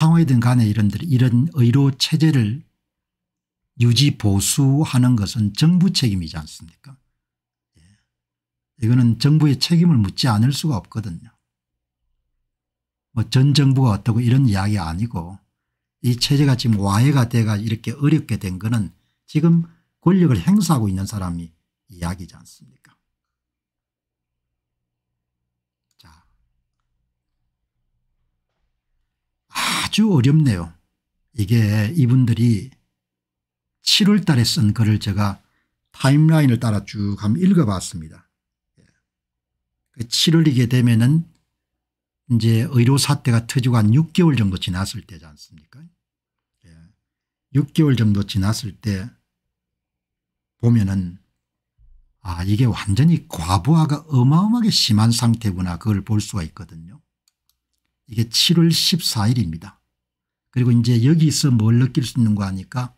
상호이든 간에 이런, 이런 의료 체제를 유지 보수하는 것은 정부 책임이지 않습니까 예. 이거는 정부의 책임을 묻지 않을 수가 없거든요. 뭐 전 정부가 어떻고 이런 이야기 아니고 이 체제가 지금 와해가 돼가 이렇게 어렵게 된 거는 지금 권력을 행사하고 있는 사람이 이야기지 않습니까 아주 어렵네요. 이게 이분들이 7월 달에 쓴 글을 제가 타임라인을 따라 쭉 한번 읽어봤습니다. 7월이게 그 되면은 이제 의료 사태가 터지고 한 6개월 정도 지났을 때지 않습니까? 6개월 예. 정도 지났을 때 보면은 아 이게 완전히 과부하가 어마어마하게 심한 상태구나 그걸 볼 수가 있거든요. 이게 7월 14일입니다. 그리고 이제 여기서 뭘 느낄 수 있는 거 아니까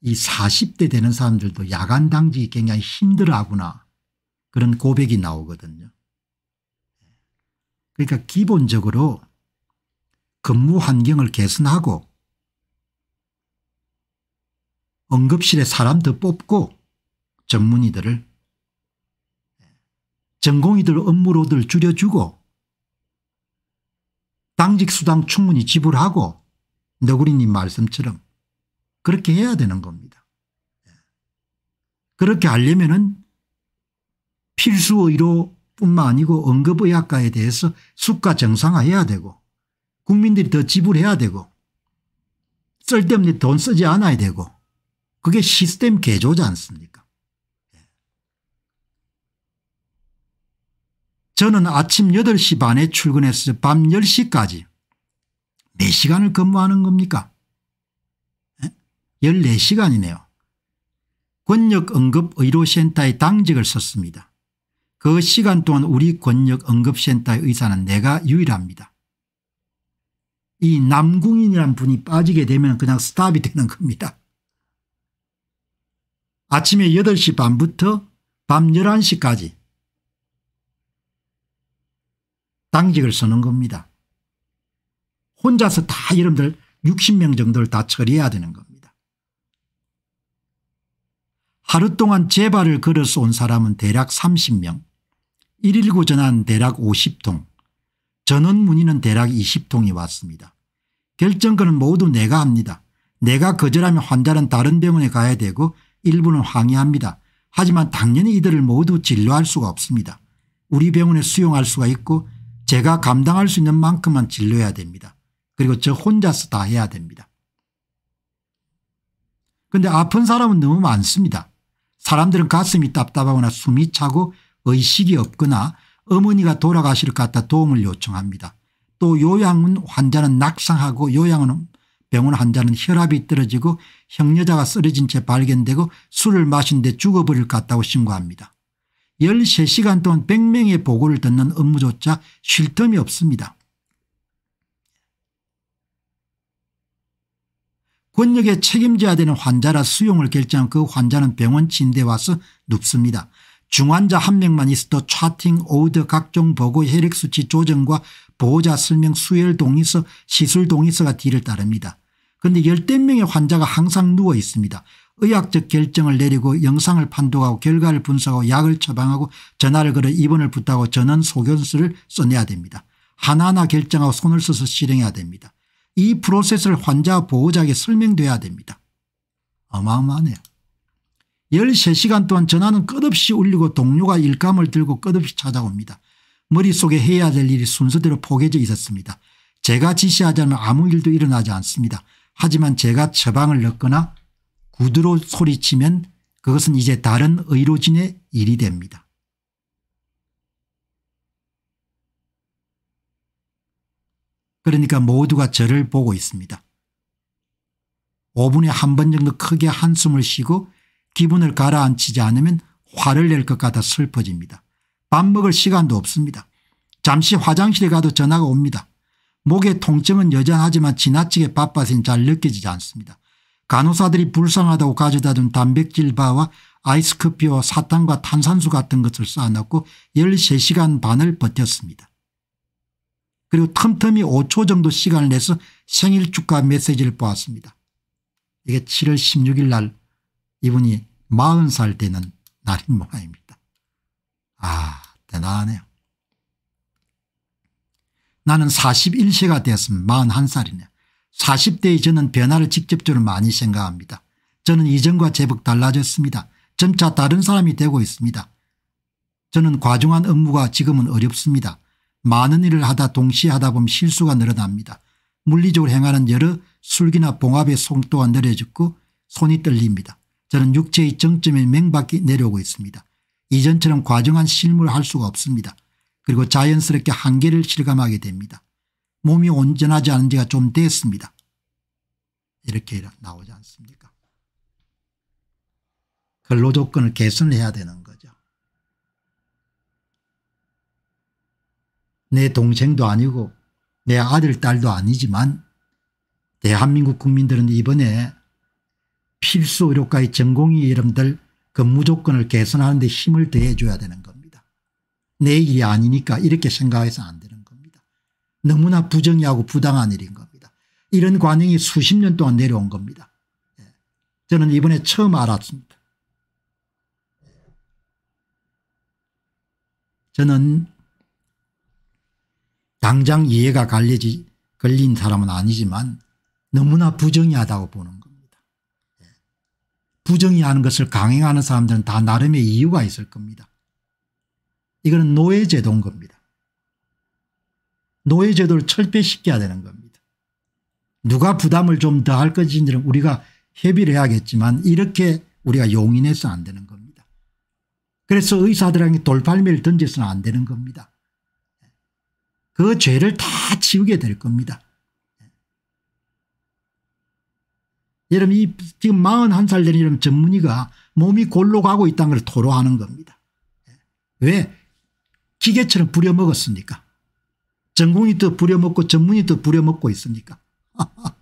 이 40대 되는 사람들도 야간 당직이 굉장히 힘들어하구나 그런 고백이 나오거든요. 그러니까 기본적으로 근무 환경을 개선하고 응급실에 사람 더 뽑고 전문의들을 전공의들 업무로들 줄여주고 공직수당 충분히 지불하고 너구리님 말씀처럼 그렇게 해야 되는 겁니다. 예. 그렇게 하려면은 필수의료 뿐만 아니고 응급의학과에 대해서 수가 정상화해야 되고 국민들이 더 지불해야 되고 쓸데없는 돈 쓰지 않아야 되고 그게 시스템 개조지 않습니까 예. 저는 아침 8시 반에 출근해서 밤 10시까지 4시간을 근무하는 겁니까? 14시간이네요. 예? 권력응급의료센터의 당직을 썼습니다. 그 시간 동안 우리 권력응급센터의 의사는 내가 유일합니다. 이 남궁인이란 분이 빠지게 되면 그냥 스탑이 되는 겁니다. 아침에 8시 반부터 밤 11시까지 당직을 서는 겁니다. 혼자서 다 여러분들 60명 정도를 다 처리해야 되는 겁니다. 하루 동안 제발을 걸어서 온 사람은 대략 30명 119 전화는 대략 50통 전원 문의는 대략 20통이 왔습니다. 결정권은 모두 내가 합니다. 내가 거절하면 환자는 다른 병원에 가야 되고 일부는 항의합니다. 하지만 당연히 이들을 모두 진료할 수가 없습니다. 우리 병원에 수용할 수가 있고 제가 감당할 수 있는 만큼만 진료해야 됩니다. 그리고 저 혼자서 다 해야 됩니다. 그런데 아픈 사람은 너무 많습니다. 사람들은 가슴이 답답하거나 숨이 차고 의식이 없거나 어머니가 돌아가실 것 같아 도움을 요청합니다. 또 요양은 환자는 낙상하고 요양은 병원 환자는 혈압이 떨어지고 형여자가 쓰러진 채 발견되고 술을 마신 데 죽어버릴 것 같다고 신고합니다. 13시간 동안 100명의 보고를 듣는 업무조차 쉴 틈이 없습니다. 권력에 책임져야 되는 환자라 수용을 결정한 그 환자는 병원 침대에 와서 눕습니다. 중환자 한 명만 있어도 차팅, 오드, 각종 보고, 혈액 수치 조정과 보호자 설명, 수혈 동의서, 시술 동의서가 뒤를 따릅니다. 그런데 열댓 명의 환자가 항상 누워 있습니다. 의학적 결정을 내리고 영상을 판독하고 결과를 분석하고 약을 처방하고 전화를 걸어 입원을 부탁하고 전원 소견서를 써내야 됩니다. 하나하나 결정하고 손을 써서 실행해야 됩니다. 이 프로세스를 환자 보호자에게 설명돼야 됩니다. 어마어마하네요. 13시간 동안 전화는 끝없이 울리고 동료가 일감을 들고 끝없이 찾아옵니다. 머릿속에 해야 될 일이 순서대로 포개져 있었습니다. 제가 지시하자면 아무 일도 일어나지 않습니다. 하지만 제가 처방을 넣거나 구두로 소리치면 그것은 이제 다른 의료진의 일이 됩니다. 그러니까 모두가 저를 보고 있습니다. 5분에 한 번 정도 크게 한숨을 쉬고 기분을 가라앉히지 않으면 화를 낼 것 같아 슬퍼집니다. 밥 먹을 시간도 없습니다. 잠시 화장실에 가도 전화가 옵니다. 목의 통증은 여전하지만 지나치게 바빠서잘 느껴지지 않습니다. 간호사들이 불쌍하다고 가져다준 단백질바와 아이스커피와 사탕과 탄산수 같은 것을 쌓아놓고 13시간 반을 버텼습니다. 그리고 틈틈이 5초 정도 시간을 내서 생일 축하 메시지를 보았습니다. 이게 7월 16일 날 이분이 40살 되는 날인 모양입니다. 아 대단하네요. 나는 41세가 되었으면 41살이네요. 40대의 저는 변화를 직접적으로 많이 생각합니다. 저는 이전과 제법 달라졌습니다. 점차 다른 사람이 되고 있습니다. 저는 과중한 업무가 지금은 어렵습니다. 많은 일을 하다 동시에 하다 보면 실수가 늘어납니다. 물리적으로 행하는 여러 술기나 봉합의 송도가 느려졌고 손이 떨립니다. 저는 육체의 정점에 맹박이 내려오고 있습니다. 이전처럼 과정한 실물을 할 수가 없습니다. 그리고 자연스럽게 한계를 실감하게 됩니다. 몸이 온전하지 않은 지가 좀 됐습니다. 이렇게 나오지 않습니까? 근로조건을 개선해야 되는 내 동생도 아니고 내 아들 딸도 아니지만 대한민국 국민들은 이번에 필수 의료과의 전공의 이름들 그무 조건을 개선하는 데 힘을 더해줘야 되는 겁니다. 내 일이 아니니까 이렇게 생각해서 안 되는 겁니다. 너무나 부정의하고 부당한 일인 겁니다. 이런 관행이 수십 년 동안 내려온 겁니다. 예. 저는 이번에 처음 알았습니다. 저는 당장 이해가 갈리지 걸린 사람은 아니지만 너무나 부정의하다고 보는 겁니다. 예. 부정의하는 것을 강행하는 사람들은 다 나름의 이유가 있을 겁니다. 이거는 노예제도인 겁니다. 노예제도를 철폐시켜야 되는 겁니다. 누가 부담을 좀 더 할 것인지는 우리가 협의를 해야겠지만 이렇게 우리가 용인해서 안 되는 겁니다. 그래서 의사들에게 돌팔매를 던져서는 안 되는 겁니다. 그 죄를 다 지우게 될 겁니다. 여러분 이 지금 41살 된 이름 전문의가 몸이 골로 가고 있다는 걸 토로하는 겁니다. 왜? 기계처럼 부려먹었습니까? 전공이 또 부려먹고 전문이 또 부려먹고 있습니까?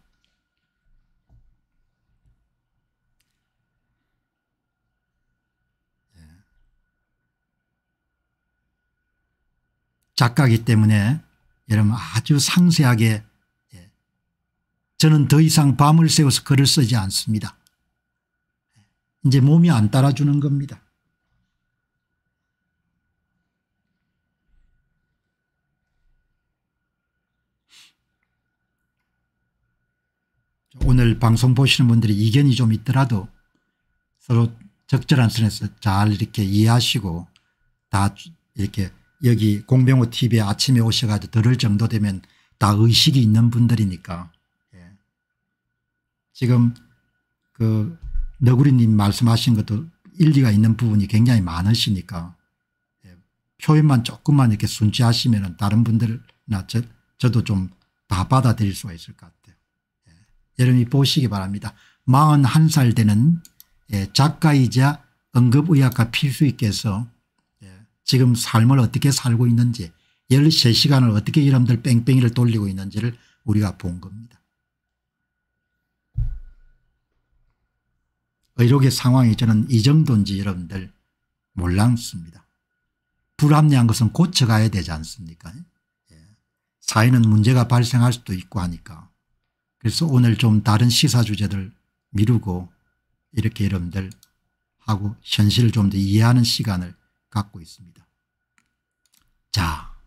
예. 작가기 때문에 여러분 아주 상세하게 예, 저는 더 이상 밤을 새워서 글을 쓰지 않습니다. 이제 몸이 안 따라주는 겁니다. 오늘 방송 보시는 분들이 이견이 좀 있더라도 서로 적절한 선에서 잘 이렇게 이해하시고 다 이렇게 여기 공병호 TV에 아침에 오셔가지고 들을 정도 되면 다 의식이 있는 분들이니까 예. 지금 그 너구리님 말씀하신 것도 일리가 있는 부분이 굉장히 많으시니까 예. 표현만 조금만 이렇게 순치하시면 다른 분들이나 저, 저도 좀 다 받아들일 수가 있을 것 같아요. 예. 여러분이 보시기 바랍니다. 41살 되는 예, 작가이자 응급의학과 필수의께서 지금 삶을 어떻게 살고 있는지 13시간을 어떻게 이놈들 뺑뺑이를 돌리고 있는지를 우리가 본 겁니다. 의료계 상황이 저는 이 정도인지 여러분들 몰랐습니다. 불합리한 것은 고쳐가야 되지 않습니까 예. 사회는 문제가 발생할 수도 있고 하니까 그래서 오늘 좀 다른 시사 주제들 미루고 이렇게 여러분들 하고 현실을 좀 더 이해하는 시간을 갖고 있습니다. 자,